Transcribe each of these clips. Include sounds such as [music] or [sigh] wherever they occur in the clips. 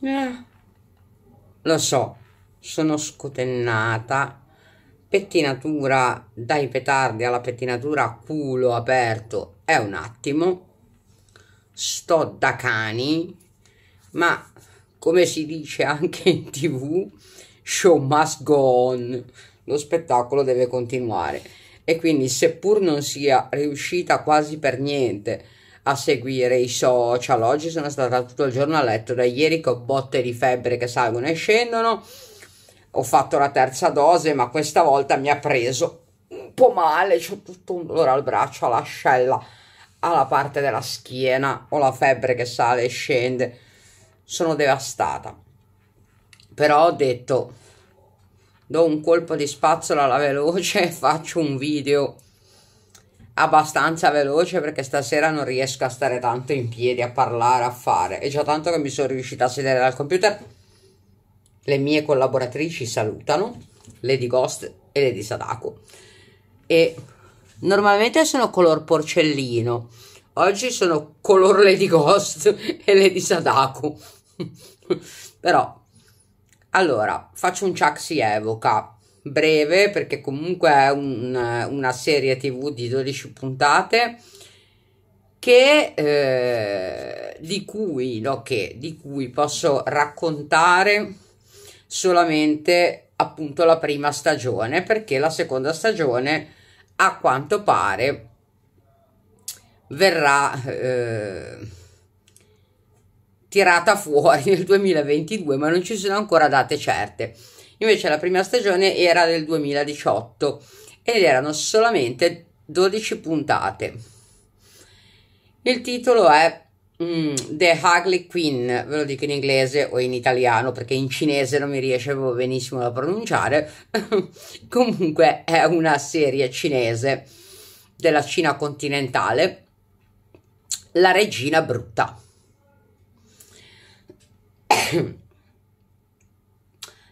Eh. lo so, sono scotennata. Pettinatura dai petardi alla pettinatura a culo aperto è un attimo. Sto da cani, ma come si dice anche in tv, show must go on. Lo spettacolo deve continuare. E quindi, seppur non sia riuscita quasi per niente a seguire i social. Oggi sono stata tutto il giorno a letto, da ieri che ho botte di febbre che salgono e scendono. Ho fatto la terza dose, ma questa volta mi ha preso un po' male, ho tutto un dolore al braccio, all'ascella, alla parte della schiena, ho la febbre che sale e scende. Sono devastata. Però ho detto do un colpo di spazzola alla veloce e [laughs] faccio un video abbastanza veloce perché stasera non riesco a stare tanto in piedi, a parlare, a fare. E già tanto che mi sono riuscita a sedere dal computer. Le mie collaboratrici salutano, Lady Ghost e Lady Sadako. E normalmente sono color porcellino. Oggi sono color Lady Ghost e Lady Sadako. [laughs] Però, allora, faccio un Chuck si evoca breve perché comunque è un, una serie tv di 12 puntate che, eh, di, cui, no, che, di cui posso raccontare solamente appunto la prima stagione perché la seconda stagione a quanto pare verrà eh, tirata fuori nel 2022 ma non ci sono ancora date certe Invece la prima stagione era del 2018 ed erano solamente 12 puntate. Il titolo è mm, The Harley Queen, ve lo dico in inglese o in italiano perché in cinese non mi riescevo benissimo a pronunciare. [laughs] Comunque è una serie cinese della Cina continentale. La regina brutta. [clears throat]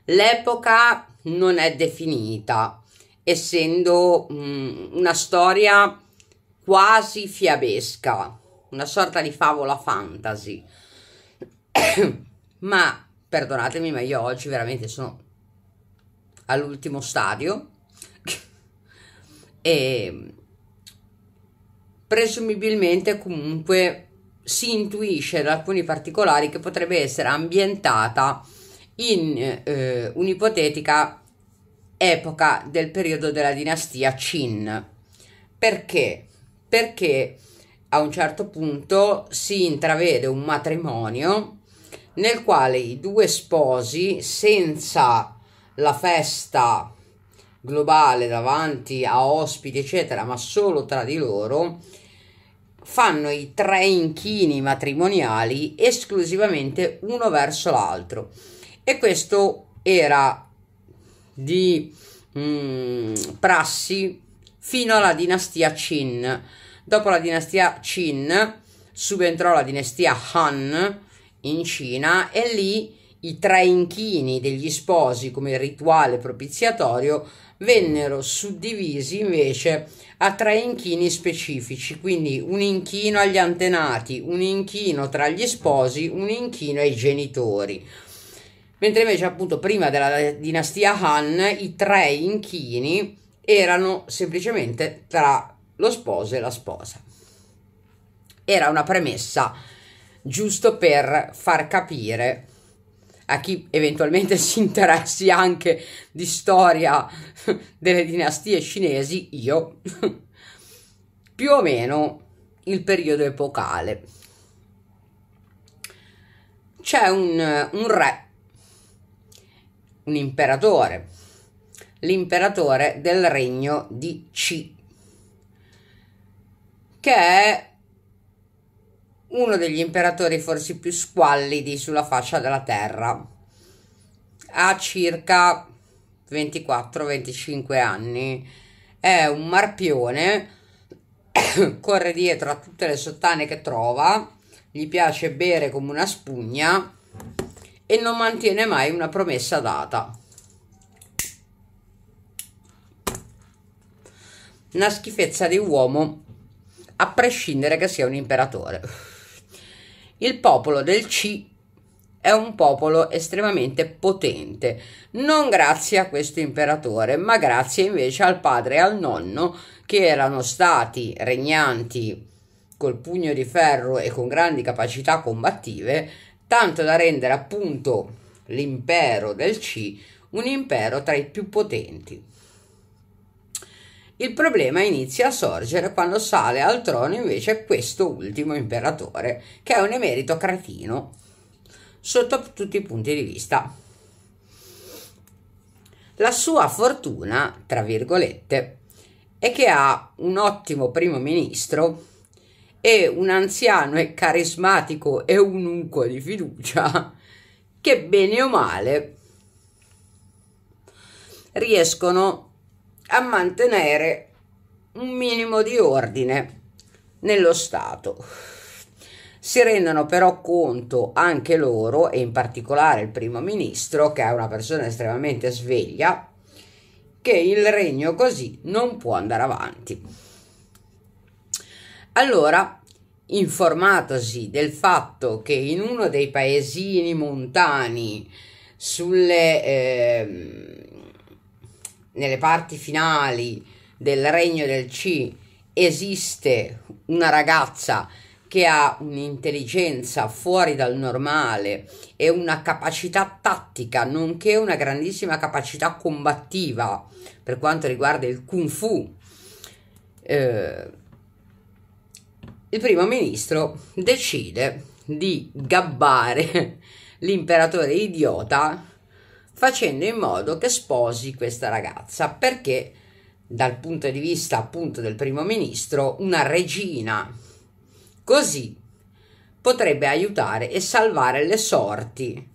L'epoca non è definita, essendo mh, mm, una storia quasi fiabesca, una sorta di favola fantasy. [coughs] ma perdonatemi, ma io oggi veramente sono all'ultimo stadio [coughs] e presumibilmente comunque si intuisce da alcuni particolari che potrebbe essere ambientata in eh, un'ipotetica epoca del periodo della dinastia Qin. Perché? Perché a un certo punto si intravede un matrimonio nel quale i due sposi, senza la festa globale davanti a ospiti, eccetera, ma solo tra di loro, fanno i tre inchini matrimoniali esclusivamente uno verso l'altro e questo era di mm, prassi fino alla dinastia Qin. Dopo la dinastia Qin subentrò la dinastia Han in Cina e lì i tre inchini degli sposi come rituale propiziatorio vennero suddivisi invece a tre inchini specifici, quindi un inchino agli antenati, un inchino tra gli sposi, un inchino ai genitori. Mentre invece appunto prima della dinastia Han i tre inchini erano semplicemente tra lo sposo e la sposa. Era una premessa giusto per far capire a chi eventualmente [laughs] si interessi anche di storia [laughs] delle dinastie cinesi, io, [laughs] più o meno il periodo epocale. C'è un, un re un imperatore, l'imperatore del regno di C, che è uno degli imperatori forse più squallidi sulla faccia della terra. Ha circa 24-25 anni, è un marpione, [coughs] corre dietro a tutte le sottane che trova, gli piace bere come una spugna e non mantiene mai una promessa data. Una schifezza di uomo, a prescindere che sia un imperatore. Il popolo del C è un popolo estremamente potente, non grazie a questo imperatore, ma grazie invece al padre e al nonno che erano stati regnanti col pugno di ferro e con grandi capacità combattive tanto da rendere appunto l'impero del Qi un impero tra i più potenti. Il problema inizia a sorgere quando sale al trono invece questo ultimo imperatore, che è un emerito cretino, sotto tutti i punti di vista. La sua fortuna, tra virgolette, è che ha un ottimo primo ministro e un anziano e carismatico e un unco di fiducia che bene o male riescono a mantenere un minimo di ordine nello Stato. Si rendono però conto anche loro, e in particolare il primo ministro, che è una persona estremamente sveglia, che il regno così non può andare avanti. Allora, informatosi del fatto che in uno dei paesini montani, sulle, eh, nelle parti finali del regno del C, esiste una ragazza che ha un'intelligenza fuori dal normale e una capacità tattica, nonché una grandissima capacità combattiva per quanto riguarda il kung fu. Eh, il primo ministro decide di gabbare l'imperatore idiota facendo in modo che sposi questa ragazza perché dal punto di vista appunto del primo ministro una regina così potrebbe aiutare e salvare le sorti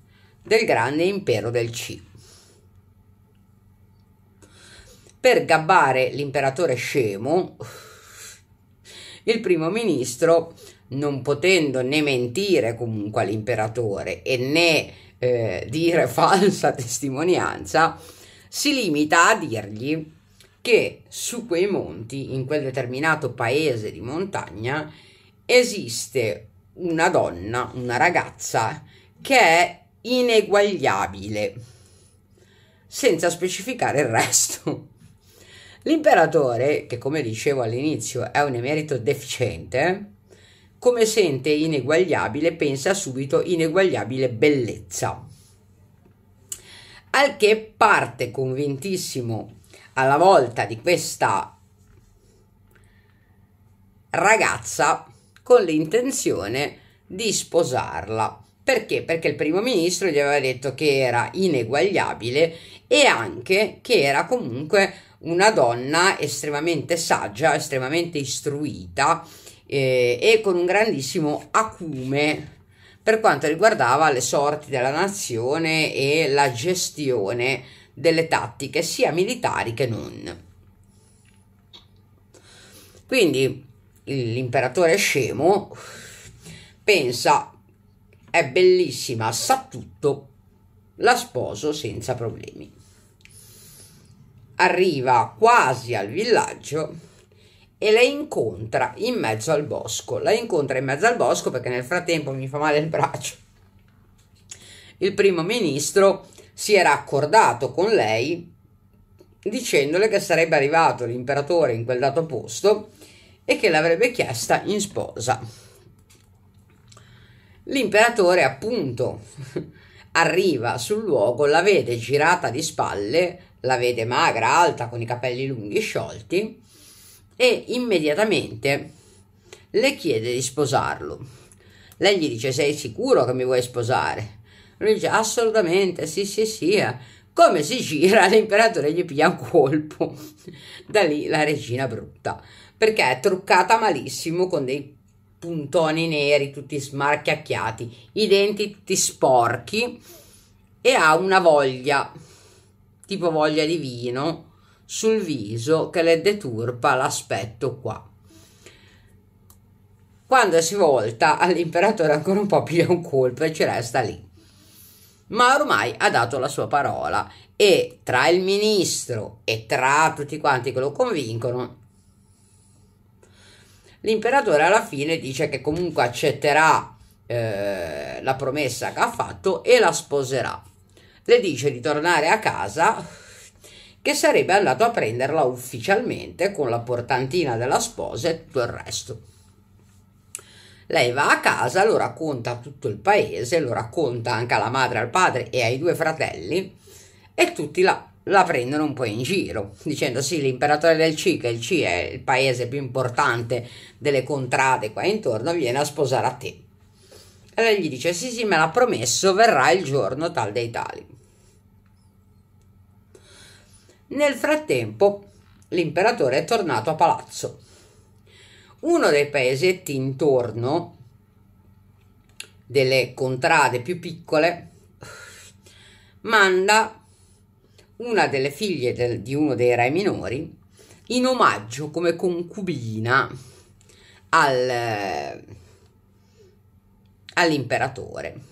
del grande impero del C. Per gabbare l'imperatore scemo, il primo ministro, non potendo né mentire comunque all'imperatore e né eh, dire [laughs] falsa testimonianza, si limita a dirgli che su quei monti, in quel determinato paese di montagna, esiste una donna, una ragazza che è ineguagliabile, senza specificare il resto. L'imperatore, che come dicevo all'inizio è un emerito deficiente, come sente ineguagliabile pensa subito ineguagliabile bellezza. Al che parte convintissimo alla volta di questa ragazza con l'intenzione di sposarla. Perché? Perché il primo ministro gli aveva detto che era ineguagliabile e anche che era comunque una donna estremamente saggia, estremamente istruita eh, e con un grandissimo acume per quanto riguardava le sorti della nazione e la gestione delle tattiche sia militari che non. Quindi l'imperatore scemo pensa è bellissima, sa tutto, la sposo senza problemi arriva quasi al villaggio e la incontra in mezzo al bosco. La incontra in mezzo al bosco perché nel frattempo mi fa male il braccio. Il primo ministro si era accordato con lei dicendole che sarebbe arrivato l'imperatore in quel dato posto e che l'avrebbe chiesta in sposa. L'imperatore appunto [laughs] arriva sul luogo, la vede girata di spalle la vede magra, alta, con i capelli lunghi sciolti e immediatamente le chiede di sposarlo. Lei gli dice sei sicuro che mi vuoi sposare? Lui dice assolutamente sì sì sì. Eh. Come si gira l'imperatore [laughs] gli piglia un colpo. Da lì la regina brutta perché è truccata malissimo con dei puntoni neri tutti smarchiacchiati, i denti tutti sporchi e ha una voglia tipo voglia di vino sul viso che le deturpa l'aspetto qua. Quando si volta [laughs] all'imperatore ancora un po' piglia un colpo e ci resta lì. Ma ormai ha dato la sua parola e tra il ministro e tra tutti quanti che lo convincono, l'imperatore alla fine dice che comunque accetterà eh, la promessa che ha fatto e la sposerà le dice di tornare a casa che sarebbe andato a prenderla ufficialmente con la portantina della sposa e tutto il resto. Lei va a casa, lo racconta a tutto il paese, lo racconta anche alla madre, al padre e ai due fratelli e tutti la, la prendono un po' in giro, dicendo sì, l'imperatore del C, che il C è il paese più importante delle contrade qua intorno, viene a sposare a te. E lei gli dice: Sì, sì, me l'ha promesso, verrà il giorno tal dei tali. Nel frattempo, l'imperatore è tornato a palazzo. Uno dei paesetti intorno, delle contrade più piccole, manda una delle figlie del, di uno dei re minori in omaggio come concubina al all'imperatore.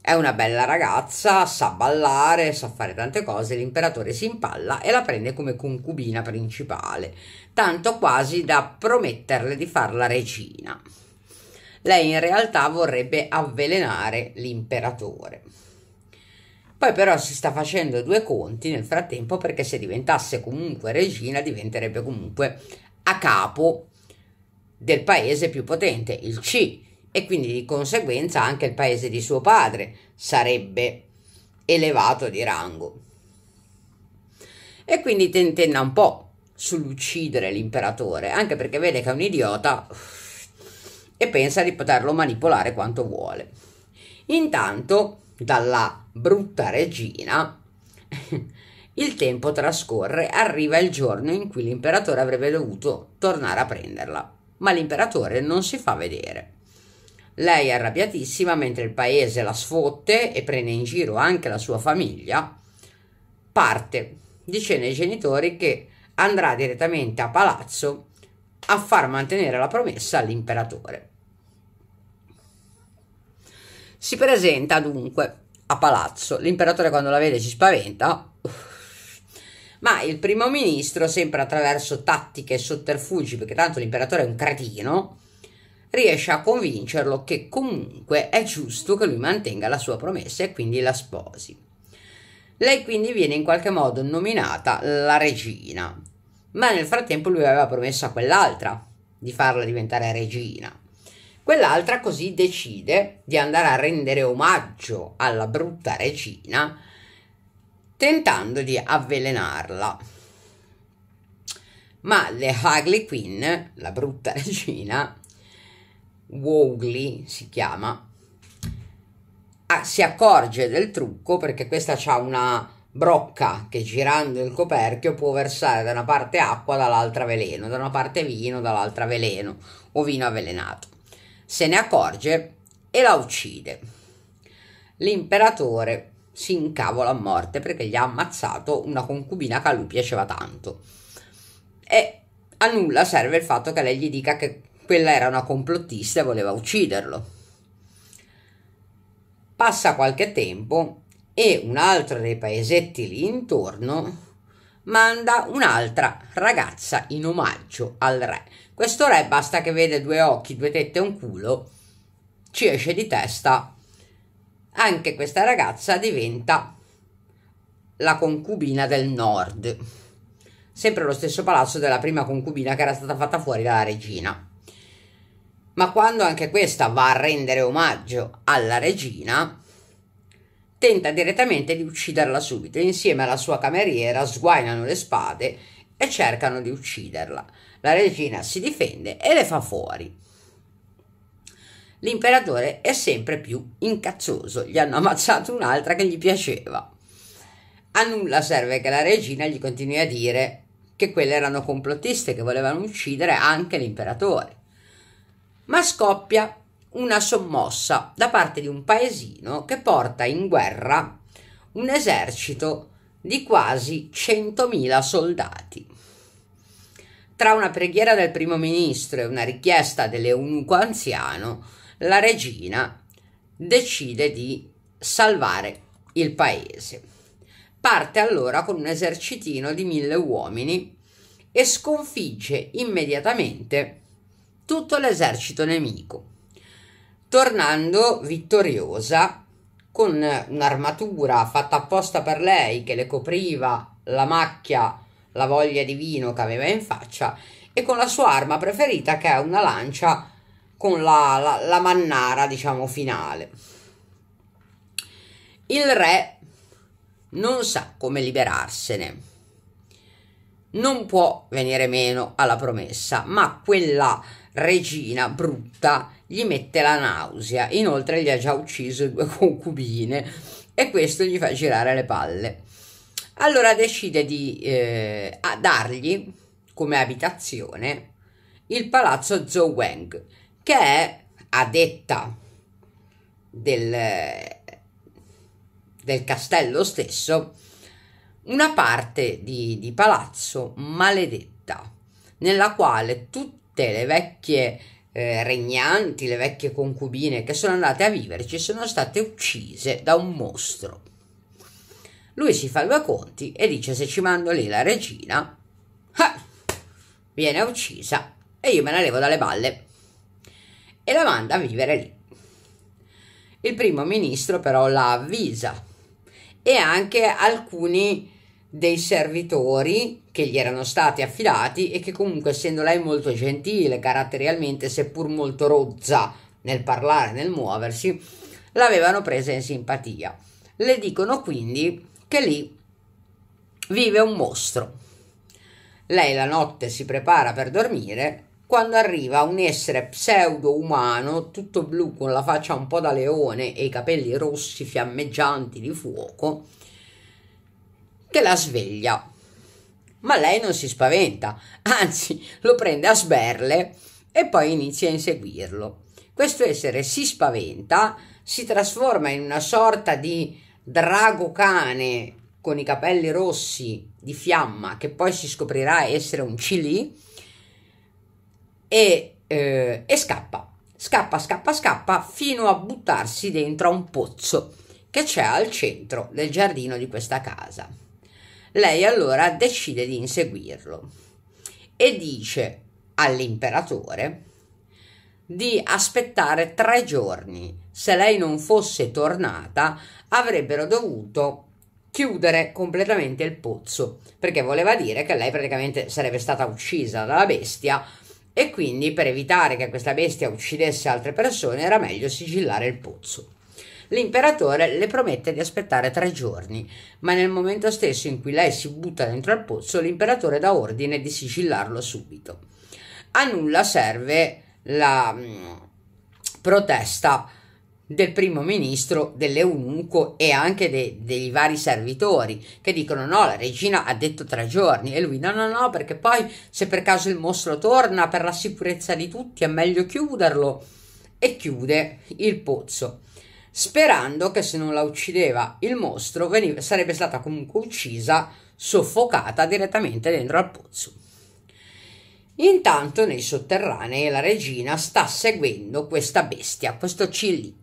È una bella ragazza, sa ballare, sa fare tante cose, l'imperatore si impalla e la prende come concubina principale, tanto quasi da prometterle di farla regina. Lei in realtà vorrebbe avvelenare l'imperatore. Poi però si sta facendo due conti nel frattempo perché se diventasse comunque regina diventerebbe comunque a capo del paese più potente, il C, e quindi di conseguenza anche il paese di suo padre sarebbe elevato di rango. E quindi tentenna un po' sull'uccidere l'imperatore, anche perché vede che è un idiota e pensa di poterlo manipolare quanto vuole. Intanto, dalla brutta regina, [laughs] il tempo trascorre, arriva il giorno in cui l'imperatore avrebbe dovuto tornare a prenderla, ma l'imperatore non si fa vedere lei è arrabbiatissima mentre il paese la sfotte e prende in giro anche la sua famiglia, parte dicendo ai genitori che andrà direttamente a palazzo a far mantenere la promessa all'imperatore. Si presenta dunque a palazzo, l'imperatore quando la vede si spaventa, ma il primo ministro, sempre attraverso tattiche e sotterfugi, perché tanto l'imperatore è un cretino, riesce a convincerlo che comunque è giusto che lui mantenga la sua promessa e quindi la sposi. Lei quindi viene in qualche modo nominata la regina, ma nel frattempo lui aveva promesso a quell'altra di farla diventare regina. Quell'altra così decide di andare a rendere omaggio alla brutta regina tentando di avvelenarla. Ma le Harley Queen, la brutta [laughs] regina, Wowley si chiama, ah, si accorge del trucco perché questa ha una brocca che girando il coperchio può versare da una parte acqua, dall'altra veleno, da una parte vino, dall'altra veleno o vino avvelenato. Se ne accorge e la uccide. L'imperatore si incavola a morte perché gli ha ammazzato una concubina che a lui piaceva tanto. E a nulla serve il fatto che lei gli dica che quella era una complottista e voleva ucciderlo. Passa qualche tempo e un altro dei paesetti lì intorno manda un'altra ragazza in omaggio al re. Questo re basta che vede due occhi, due tette e un culo, ci esce di testa. Anche questa ragazza diventa la concubina del nord, sempre lo stesso palazzo della prima concubina che era stata fatta fuori dalla regina ma quando anche questa va a rendere omaggio alla regina, tenta direttamente di ucciderla subito. Insieme alla sua cameriera sguainano le spade e cercano di ucciderla. La regina si difende e le fa fuori. L'imperatore è sempre più incazzoso, gli hanno ammazzato un'altra che gli piaceva. A nulla serve che la regina gli continui a dire che quelle erano complottiste che volevano uccidere anche l'imperatore ma scoppia una sommossa da parte di un paesino che porta in guerra un esercito di quasi 100.000 soldati. Tra una preghiera del primo ministro e una richiesta dell'eunuco anziano, la regina decide di salvare il paese. Parte allora con un esercitino di mille uomini e sconfigge immediatamente tutto l'esercito nemico, tornando vittoriosa con un'armatura fatta apposta per lei che le copriva la macchia, la voglia di vino che aveva in faccia e con la sua arma preferita che è una lancia con la, la, la mannara, diciamo, finale. Il re non sa come liberarsene. Non può venire meno alla promessa, ma quella regina brutta gli mette la nausea, inoltre gli ha già ucciso due [laughs] concubine e questo gli fa girare le palle. Allora decide di eh, dargli come abitazione il palazzo Zhou Wang, che è a detta del, del castello stesso una parte di, di palazzo maledetta nella quale tutti tutte le vecchie eh, regnanti, le vecchie concubine che sono andate a viverci sono state uccise da un mostro. Lui si fa due conti e dice se ci mando lì la regina, ah, viene uccisa e io me la levo dalle balle. E la manda a vivere lì. Il primo ministro però la avvisa e anche alcuni dei servitori che gli erano stati affidati e che comunque essendo lei molto gentile caratterialmente seppur molto rozza nel parlare nel muoversi l'avevano presa in simpatia le dicono quindi che lì vive un mostro lei la notte si prepara per dormire quando arriva un essere pseudo umano tutto blu con la faccia un po' da leone e i capelli rossi fiammeggianti di fuoco che la sveglia ma lei non si spaventa, anzi lo prende a sberle e poi inizia a inseguirlo. Questo essere si spaventa, si trasforma in una sorta di drago cane con i capelli rossi di fiamma che poi si scoprirà essere un cili e, eh, e scappa scappa, scappa, scappa fino a buttarsi dentro a un pozzo che c'è al centro del giardino di questa casa. Lei allora decide di inseguirlo e dice all'imperatore di aspettare tre giorni. Se lei non fosse tornata, avrebbero dovuto chiudere completamente il pozzo, perché voleva dire che lei praticamente sarebbe stata uccisa dalla bestia e quindi per evitare che questa bestia uccidesse altre persone era meglio sigillare il pozzo. L'imperatore le promette di aspettare tre giorni, ma nel momento stesso in cui lei si butta dentro al pozzo, l'imperatore dà ordine di sigillarlo subito. A nulla serve la mm, protesta del primo ministro, dell'eunuco e anche de, dei vari servitori che dicono no, la regina ha detto tre giorni e lui no, no, no, perché poi se per caso il mostro torna per la sicurezza di tutti è meglio chiuderlo e chiude il pozzo sperando che se non la uccideva il mostro veniva, sarebbe stata comunque uccisa, soffocata direttamente dentro al pozzo. Intanto nei sotterranei la regina sta seguendo questa bestia, questo Cilli.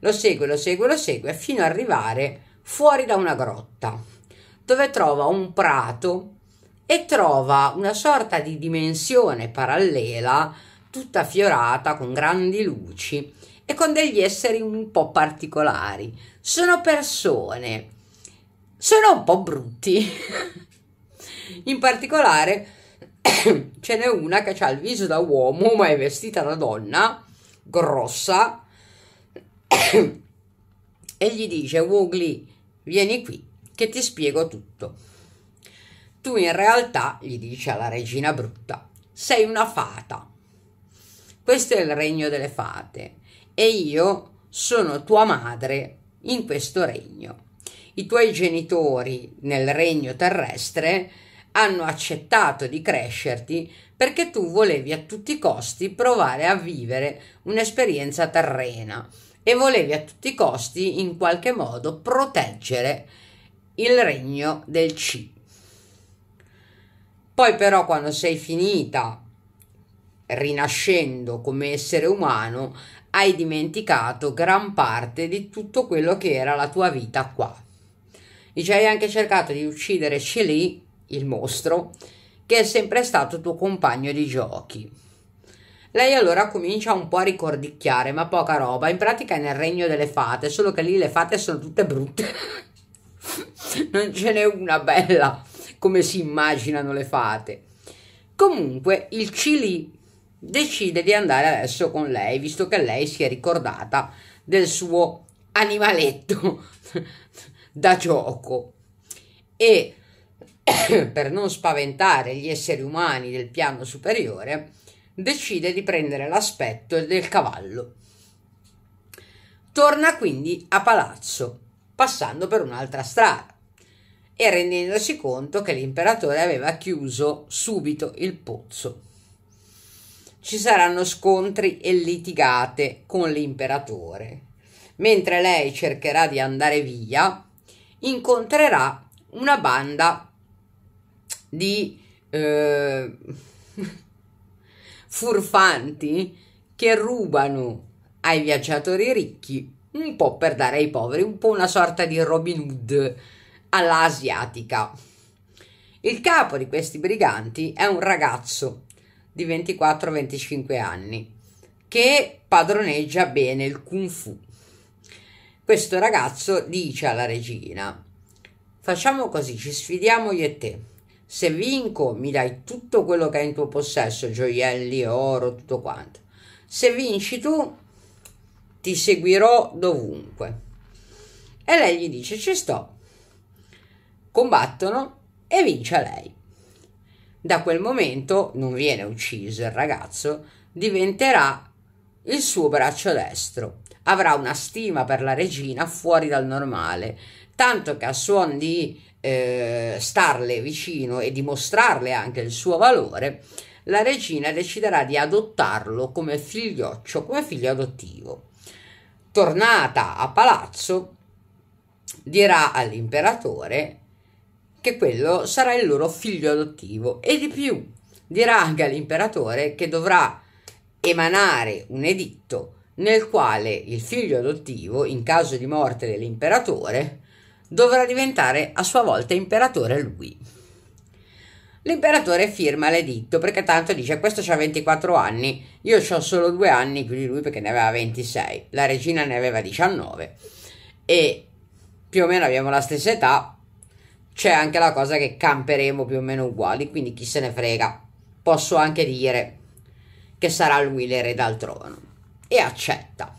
Lo segue, lo segue, lo segue fino ad arrivare fuori da una grotta dove trova un prato e trova una sorta di dimensione parallela tutta fiorata con grandi luci e con degli esseri un po' particolari. Sono persone, sono un po' brutti. In particolare [coughs] ce n'è una che ha il viso da uomo ma è vestita da donna, grossa, [coughs] e gli dice Woogly, vieni qui che ti spiego tutto. Tu in realtà, gli dice alla regina brutta, sei una fata. Questo è il regno delle fate e io sono tua madre in questo regno. I tuoi genitori nel regno terrestre hanno accettato di crescerti perché tu volevi a tutti i costi provare a vivere un'esperienza terrena e volevi a tutti i costi in qualche modo proteggere il regno del C. Poi però quando sei finita rinascendo come essere umano hai dimenticato gran parte di tutto quello che era la tua vita qua. Dice, hai anche cercato di uccidere Chili, il mostro, che è sempre stato tuo compagno di giochi. Lei allora comincia un po' a ricordicchiare, ma poca roba. In pratica è nel regno delle fate, solo che lì le fate sono tutte brutte. [laughs] non ce n'è una bella come si immaginano le fate. Comunque, il Chili decide di andare adesso con lei, visto che lei si è ricordata del suo animaletto [laughs] da gioco. E [clears throat] per non spaventare gli esseri umani del piano superiore, decide di prendere l'aspetto del cavallo. Torna quindi a palazzo, passando per un'altra strada e rendendosi conto che l'imperatore aveva chiuso subito il pozzo ci saranno scontri e litigate con l'imperatore. Mentre lei cercherà di andare via, incontrerà una banda di eh, [laughs] furfanti che rubano ai viaggiatori ricchi un po' per dare ai poveri, un po' una sorta di Robin Hood all'asiatica. Il capo di questi briganti è un ragazzo di 24-25 anni che padroneggia bene il kung fu. Questo ragazzo dice alla regina: Facciamo così, ci sfidiamo io e te. Se vinco, mi dai tutto quello che hai in tuo possesso, gioielli, oro, tutto quanto. Se vinci tu, ti seguirò dovunque. E lei gli dice: Ci sto. Combattono e vince lei. Da quel momento non viene ucciso il ragazzo, diventerà il suo braccio destro. Avrà una stima per la regina fuori dal normale, tanto che a suon di eh, starle vicino e dimostrarle anche il suo valore, la regina deciderà di adottarlo come figlioccio, come figlio adottivo. Tornata a palazzo, dirà all'imperatore che quello sarà il loro figlio adottivo e di più dirà anche all'imperatore che dovrà emanare un editto nel quale il figlio adottivo, in caso di morte dell'imperatore, dovrà diventare a sua volta imperatore lui. L'imperatore firma l'editto perché tanto dice questo ha 24 anni, io ho solo due anni più di lui perché ne aveva 26, la regina ne aveva 19 e più o meno abbiamo la stessa età, c'è anche la cosa che camperemo più o meno uguali, quindi chi se ne frega. Posso anche dire che sarà lui l'erede dal trono. E accetta.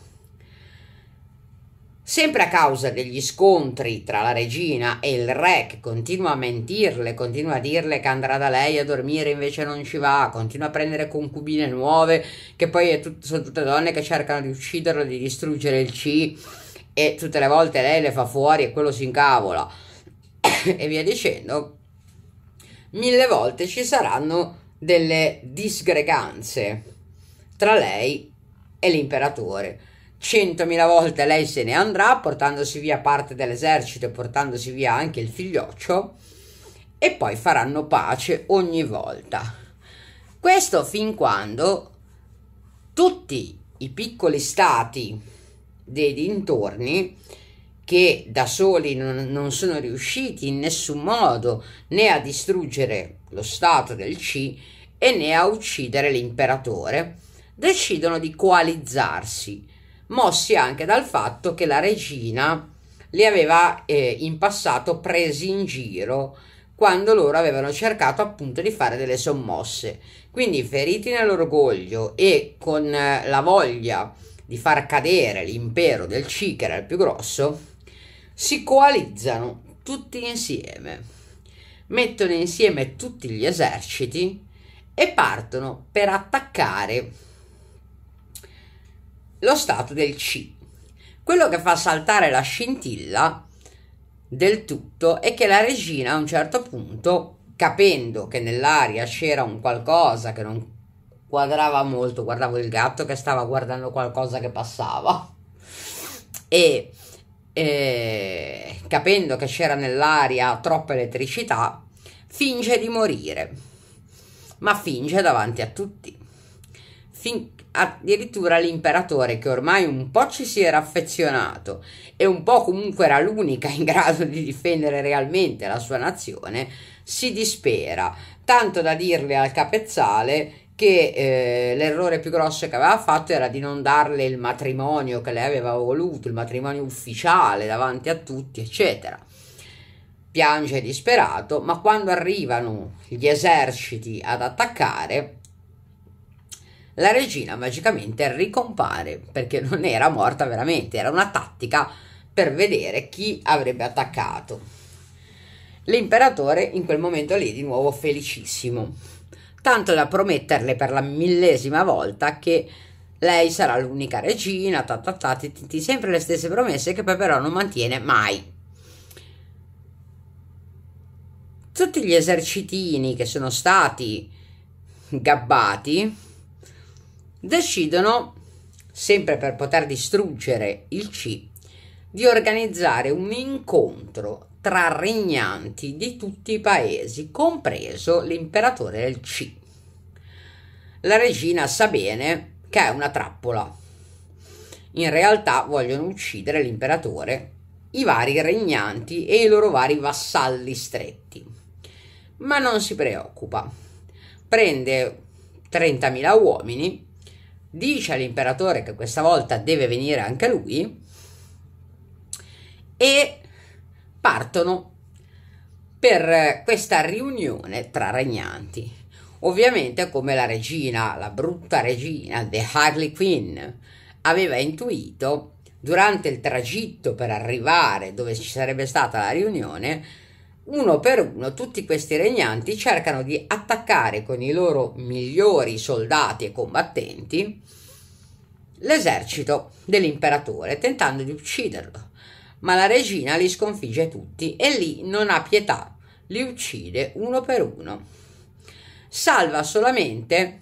Sempre a causa degli scontri tra la regina e il re, che continua a mentirle, continua a dirle che andrà da lei a dormire, invece non ci va, continua a prendere concubine nuove, che poi tut- sono tutte donne che cercano di ucciderlo, di distruggere il C, e tutte le volte lei le fa fuori e quello si incavola [coughs] e via dicendo, mille volte ci saranno delle disgreganze tra lei e l'imperatore. Centomila volte lei se ne andrà portandosi via parte dell'esercito e portandosi via anche il figlioccio e poi faranno pace ogni volta. Questo fin quando tutti i piccoli stati dei dintorni che da soli non, non sono riusciti in nessun modo né a distruggere lo stato del Qi e né a uccidere l'imperatore, decidono di coalizzarsi, mossi anche dal fatto che la regina li aveva eh, in passato presi in giro quando loro avevano cercato appunto di fare delle sommosse. Quindi feriti nell'orgoglio e con eh, la voglia di far cadere l'impero del Ci, che era il più grosso, si coalizzano tutti insieme, mettono insieme tutti gli eserciti e partono per attaccare lo stato del C. Quello che fa saltare la scintilla del tutto è che la regina a un certo punto, capendo che nell'aria c'era un qualcosa che non quadrava molto, guardavo il gatto che stava guardando qualcosa che passava e e capendo che c'era nell'aria troppa elettricità, finge di morire, ma finge davanti a tutti. Fin- addirittura l'imperatore, che ormai un po' ci si era affezionato e un po' comunque era l'unica in grado di difendere realmente la sua nazione, si dispera, tanto da dirle al capezzale che eh, l'errore più grosso che aveva fatto era di non darle il matrimonio che lei aveva voluto, il matrimonio ufficiale davanti a tutti, eccetera. Piange disperato, ma quando arrivano gli eserciti ad attaccare, la regina magicamente ricompare perché non era morta veramente, era una tattica per vedere chi avrebbe attaccato. L'imperatore in quel momento lì di nuovo felicissimo tanto da prometterle per la millesima volta che lei sarà l'unica regina, ta, ta, ta, ti, ti, sempre le stesse promesse che poi però non mantiene mai. Tutti gli esercitini che sono stati gabbati decidono, sempre per poter distruggere il C, di organizzare un incontro tra regnanti di tutti i paesi, compreso l'imperatore del C. La regina sa bene che è una trappola. In realtà vogliono uccidere l'imperatore, i vari regnanti e i loro vari vassalli stretti. Ma non si preoccupa. Prende 30.000 uomini, dice all'imperatore che questa volta deve venire anche lui e partono per eh, questa riunione tra regnanti. Ovviamente come la regina, la brutta regina, The Harley Quinn, aveva intuito durante il tragitto per arrivare dove ci sarebbe stata la riunione, uno per uno tutti questi regnanti cercano di attaccare con i loro migliori soldati e combattenti l'esercito dell'imperatore, tentando di ucciderlo ma la regina li sconfigge tutti e lì non ha pietà, li uccide uno per uno. Salva solamente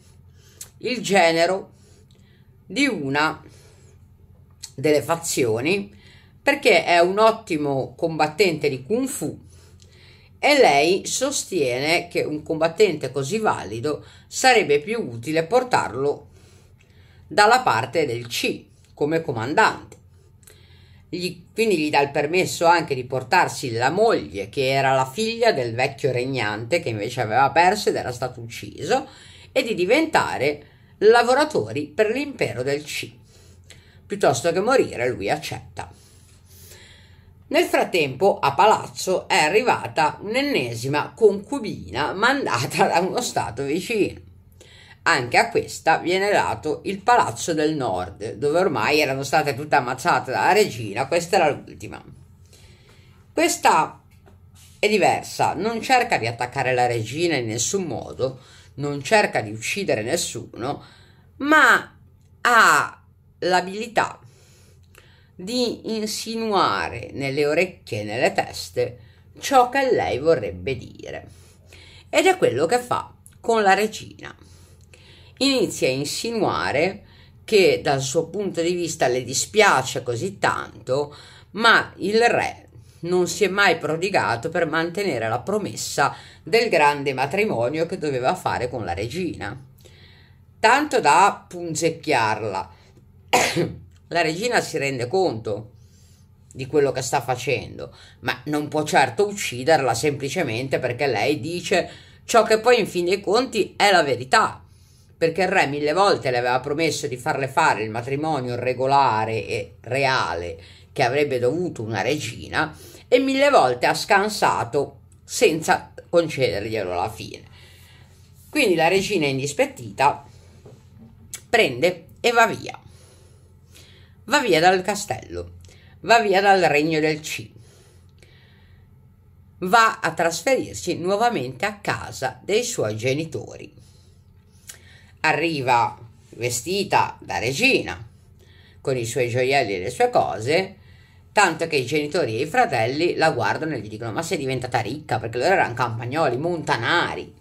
il genero di una delle fazioni perché è un ottimo combattente di kung fu e lei sostiene che un combattente così valido sarebbe più utile portarlo dalla parte del C come comandante gli, quindi gli dà il permesso anche di portarsi la moglie, che era la figlia del vecchio regnante che invece aveva perso ed era stato ucciso, e di diventare lavoratori per l'impero del C. Piuttosto che morire, lui accetta. Nel frattempo, a palazzo è arrivata un'ennesima concubina mandata da uno stato vicino. Anche a questa viene dato il Palazzo del Nord, dove ormai erano state tutte ammazzate dalla regina, questa era l'ultima. Questa è diversa, non cerca di attaccare la regina in nessun modo, non cerca di uccidere nessuno, ma ha l'abilità di insinuare nelle orecchie e nelle teste ciò che lei vorrebbe dire. Ed è quello che fa con la regina inizia a insinuare che dal suo punto di vista le dispiace così tanto, ma il re non si è mai prodigato per mantenere la promessa del grande matrimonio che doveva fare con la regina, tanto da punzecchiarla. [coughs] la regina si rende conto di quello che sta facendo, ma non può certo ucciderla semplicemente perché lei dice ciò che poi in fin dei conti è la verità perché il re mille volte le aveva promesso di farle fare il matrimonio regolare e reale che avrebbe dovuto una regina e mille volte ha scansato senza concederglielo alla fine. Quindi la regina indispettita prende e va via. Va via dal castello, va via dal regno del C. Va a trasferirsi nuovamente a casa dei suoi genitori arriva vestita da regina, con i suoi gioielli e le sue cose, tanto che i genitori e i fratelli la guardano e gli dicono ma sei diventata ricca perché loro erano campagnoli, montanari.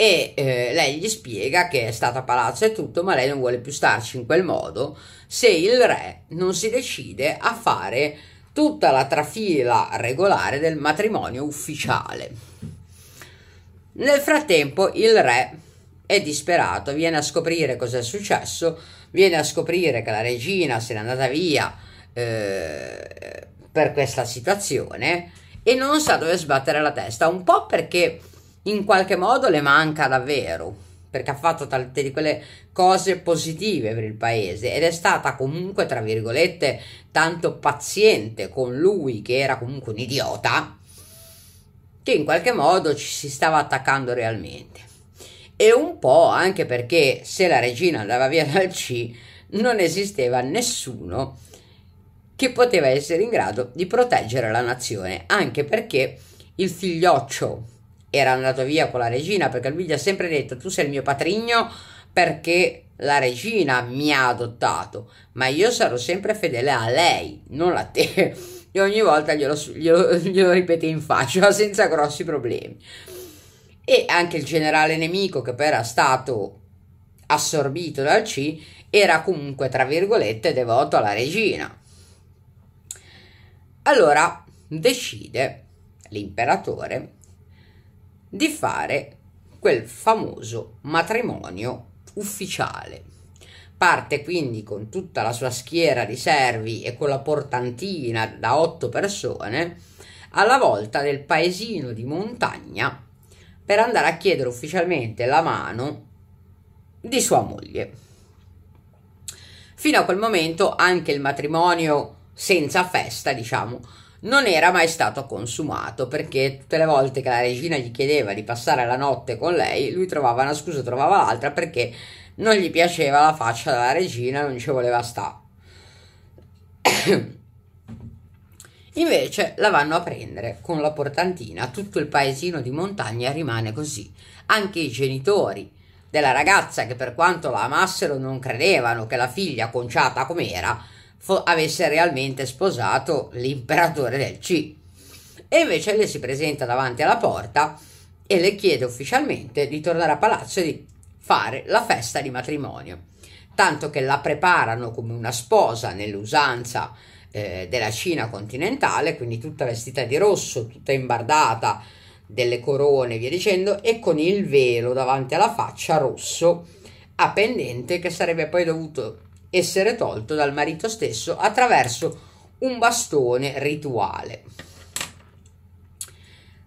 E eh, lei gli spiega che è stata a palazzo e tutto, ma lei non vuole più starci in quel modo se il re non si decide a fare tutta la trafila regolare del matrimonio ufficiale. Nel frattempo il re è disperato, viene a scoprire cosa è successo, viene a scoprire che la regina se n'è andata via eh, per questa situazione e non sa dove sbattere la testa, un po' perché in qualche modo le manca davvero, perché ha fatto tante di quelle cose positive per il paese ed è stata comunque, tra virgolette, tanto paziente con lui che era comunque un idiota, che in qualche modo ci si stava attaccando realmente e un po' anche perché se la regina andava via dal C non esisteva nessuno che poteva essere in grado di proteggere la nazione, anche perché il figlioccio era andato via con la regina perché lui gli ha sempre detto tu sei il mio patrigno perché la regina mi ha adottato, ma io sarò sempre fedele a lei, non a te. E ogni volta glielo, glielo, [laughs] glielo ripete in faccia [laughs] senza grossi problemi e anche il generale nemico che poi era stato assorbito dal C era comunque tra virgolette devoto alla regina. Allora decide l'imperatore di fare quel famoso matrimonio ufficiale. Parte quindi con tutta la sua schiera di servi e con la portantina da otto persone alla volta del paesino di montagna per andare a chiedere ufficialmente la mano di sua moglie. Fino a quel momento anche il matrimonio senza festa, diciamo, non era mai stato consumato perché tutte le volte che la regina gli chiedeva di passare la notte con lei, lui trovava una scusa, trovava l'altra perché non gli piaceva la faccia della regina, non ci voleva stare. [coughs] Invece la vanno a prendere con la portantina, tutto il paesino di montagna rimane così. Anche i genitori della ragazza che per quanto la amassero non credevano che la figlia conciata com'era fo- avesse realmente sposato l'imperatore del C. E invece le si presenta davanti alla porta e le chiede ufficialmente di tornare a palazzo e di fare la festa di matrimonio, tanto che la preparano come una sposa nell'usanza eh, della Cina continentale, quindi tutta vestita di rosso, tutta imbardata delle corone e via dicendo, e con il velo davanti alla faccia rosso a pendente che sarebbe poi dovuto essere tolto dal marito stesso attraverso un bastone rituale.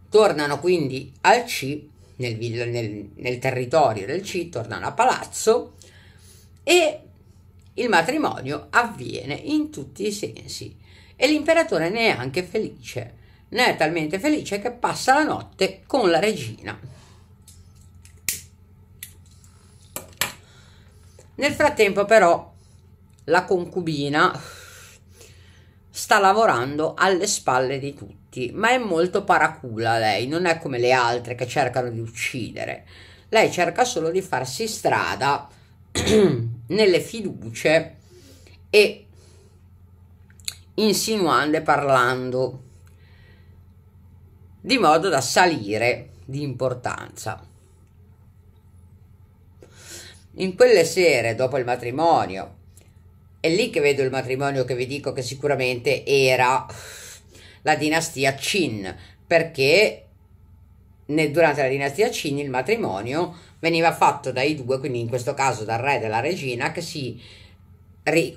Tornano quindi al C, nel, nel, nel territorio del C, tornano a palazzo e il matrimonio avviene in tutti i sensi e l'imperatore ne è anche felice. Ne è talmente felice che passa la notte con la regina. Nel frattempo però la concubina sta lavorando alle spalle di tutti, ma è molto paracula lei, non è come le altre che cercano di uccidere. Lei cerca solo di farsi strada [clears throat] nelle fiducie e insinuando e parlando di modo da salire di importanza. In quelle sere dopo il matrimonio, è lì che vedo il matrimonio che vi dico che sicuramente era la dinastia Qin, perché durante la dinastia Qin il matrimonio veniva fatto dai due, quindi in questo caso dal re e dalla regina, che si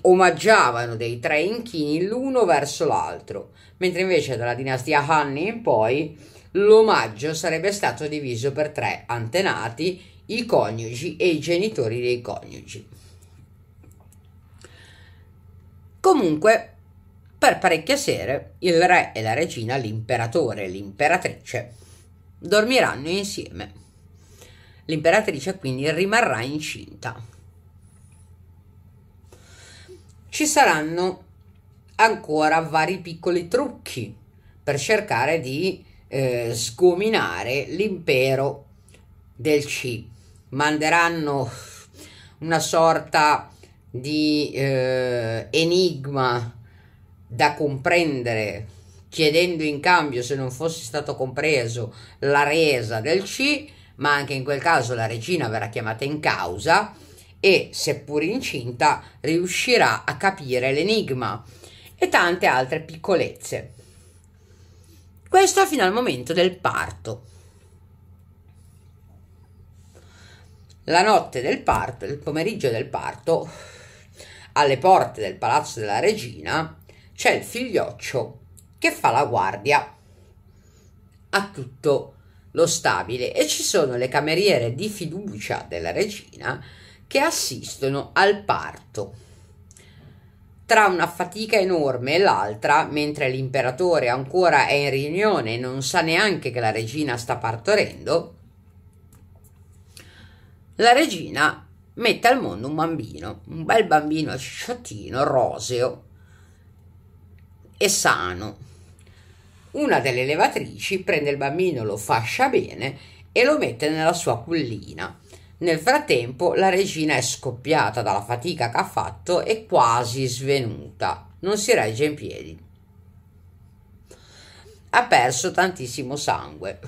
omaggiavano dei tre inchini l'uno verso l'altro, mentre invece dalla dinastia Hanni in poi l'omaggio sarebbe stato diviso per tre antenati, i coniugi e i genitori dei coniugi. Comunque, per parecchie sere, il re e la regina, l'imperatore e l'imperatrice dormiranno insieme. L'imperatrice quindi rimarrà incinta. Ci saranno ancora vari piccoli trucchi per cercare di eh, sgominare l'impero del C. Manderanno una sorta di eh, enigma da comprendere chiedendo in cambio se non fosse stato compreso la resa del C ma anche in quel caso la regina verrà chiamata in causa e, seppur incinta, riuscirà a capire l'enigma e tante altre piccolezze. Questo fino al momento del parto. La notte del parto, il pomeriggio del parto, alle porte del palazzo della regina, c'è il figlioccio che fa la guardia a tutto il lo stabile e ci sono le cameriere di fiducia della regina che assistono al parto. Tra una fatica enorme e l'altra, mentre l'imperatore ancora è in riunione e non sa neanche che la regina sta partorendo, la regina mette al mondo un bambino, un bel bambino cicciottino, roseo e sano una delle levatrici prende il bambino, lo fascia bene e lo mette nella sua cullina. Nel frattempo la regina è scoppiata dalla fatica che ha fatto e quasi svenuta. Non si regge in piedi. Ha perso tantissimo sangue.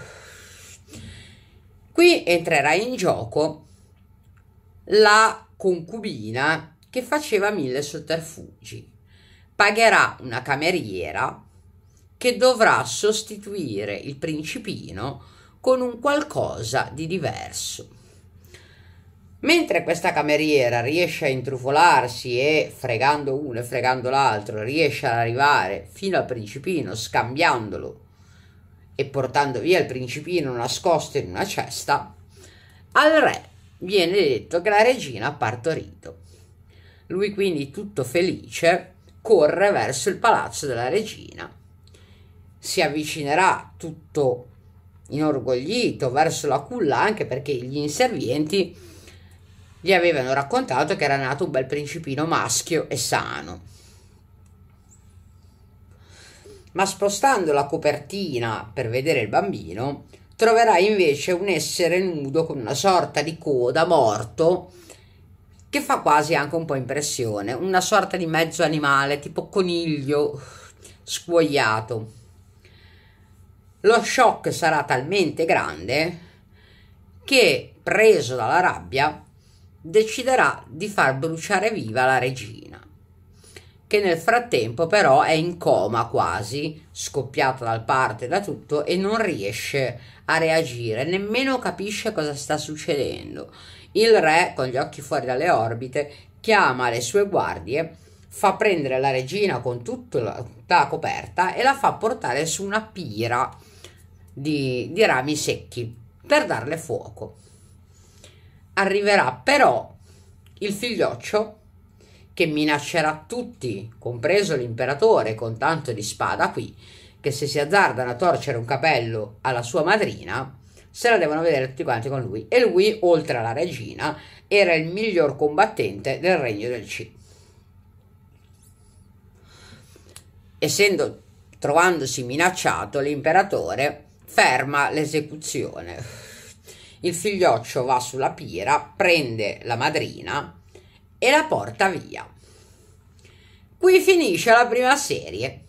Qui entrerà in gioco la concubina che faceva mille sotterfugi. Pagherà una cameriera che dovrà sostituire il principino con un qualcosa di diverso. Mentre questa cameriera riesce a intrufolarsi e, fregando uno e fregando l'altro, riesce ad arrivare fino al principino scambiandolo e portando via il principino nascosto in una cesta, al re viene detto che la regina ha partorito. Lui quindi tutto felice corre verso il palazzo della regina si avvicinerà tutto inorgoglito verso la culla anche perché gli inservienti gli avevano raccontato che era nato un bel principino maschio e sano. Ma spostando la copertina per vedere il bambino, troverà invece un essere nudo con una sorta di coda morto che fa quasi anche un po' impressione, una sorta di mezzo animale tipo coniglio scuoiato lo shock sarà talmente grande che, preso dalla rabbia, deciderà di far bruciare viva la regina, che nel frattempo però è in coma quasi, scoppiata dal parte da tutto, e non riesce a reagire, nemmeno capisce cosa sta succedendo. Il re, con gli occhi fuori dalle orbite, chiama le sue guardie, fa prendere la regina con tutta la coperta e la fa portare su una pira di, di rami secchi per darle fuoco. Arriverà però il figlioccio che minaccerà tutti, compreso l'imperatore, con tanto di spada qui, che se si azzardano a torcere un capello alla sua madrina, se la devono vedere tutti quanti con lui. E lui, oltre alla regina, era il miglior combattente del regno del C. Essendo trovandosi minacciato, l'imperatore ferma l'esecuzione. Il figlioccio va sulla pira, prende la madrina e la porta via. Qui finisce la prima serie.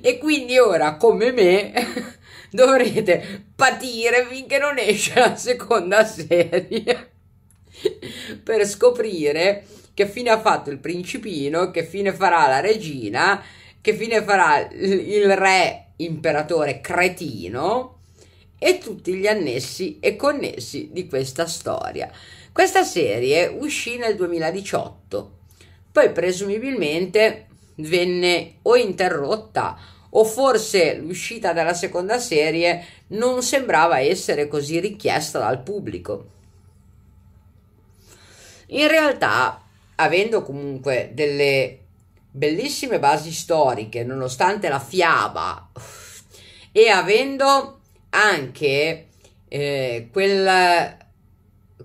e quindi ora, come me, [laughs] dovrete patire finché non esce la seconda serie per scoprire che fine ha fatto il principino, che fine farà la regina che fine farà il re imperatore cretino e tutti gli annessi e connessi di questa storia. Questa serie uscì nel 2018, poi presumibilmente venne o interrotta o forse l'uscita della seconda serie non sembrava essere così richiesta dal pubblico. In realtà, avendo comunque delle bellissime basi storiche, nonostante la fiaba, e avendo anche eh, quel,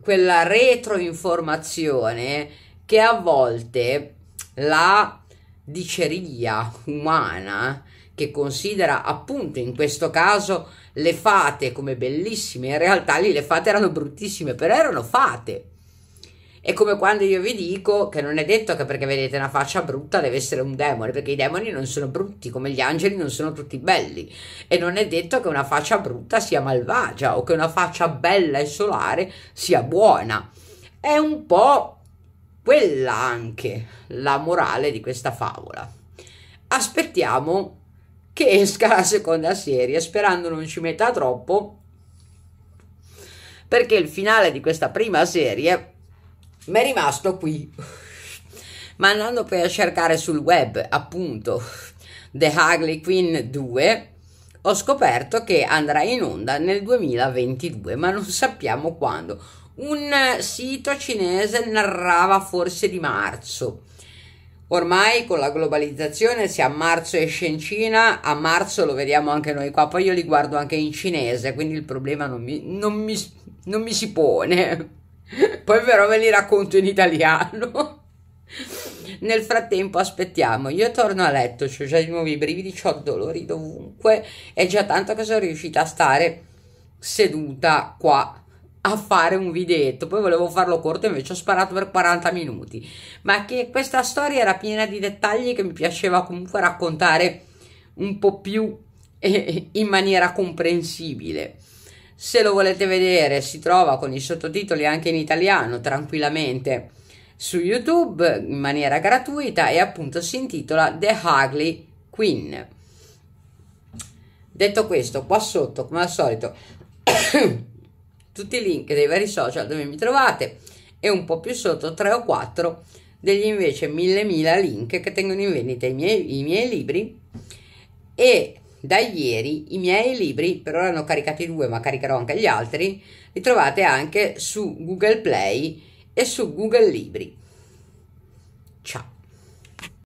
quella retroinformazione che a volte la diceria umana che considera appunto in questo caso le fate come bellissime, in realtà lì le fate erano bruttissime, però erano fate è come quando io vi dico che non è detto che perché vedete una faccia brutta deve essere un demone, perché i demoni non sono brutti, come gli angeli non sono tutti belli. E non è detto che una faccia brutta sia malvagia o che una faccia bella e solare sia buona. È un po' quella anche la morale di questa favola. Aspettiamo che esca la seconda serie, sperando non ci metta troppo, perché il finale di questa prima serie mi è rimasto qui. Ma andando poi a cercare sul web, appunto, The Harley Queen 2, ho scoperto che andrà in onda nel 2022, ma non sappiamo quando. Un sito cinese narrava forse di marzo. Ormai con la globalizzazione, se a marzo esce in Cina, a marzo lo vediamo anche noi qua. Poi io li guardo anche in cinese, quindi il problema non mi, non mi, non mi si pone. Poi però ve li racconto in italiano. Nel frattempo aspettiamo, io torno a letto, ho già di nuovo i brividi, ho dolori dovunque, è già tanto che sono riuscita a stare seduta qua a fare un videetto, poi volevo farlo corto invece ho sparato per 40 minuti, ma che questa storia era piena di dettagli che mi piaceva comunque raccontare un po' più eh, in maniera comprensibile. Se lo volete vedere, si trova con i sottotitoli anche in italiano tranquillamente su YouTube in maniera gratuita e appunto si intitola The Ugly Queen. Detto questo, qua sotto, come al solito, [coughs] tutti i link dei vari social dove mi trovate e un po' più sotto tre o quattro degli invece mille 1000 link che tengono in vendita i miei, i miei libri e da ieri i miei libri, per ora ne ho caricati due, ma caricherò anche gli altri, li trovate anche su Google Play e su Google Libri.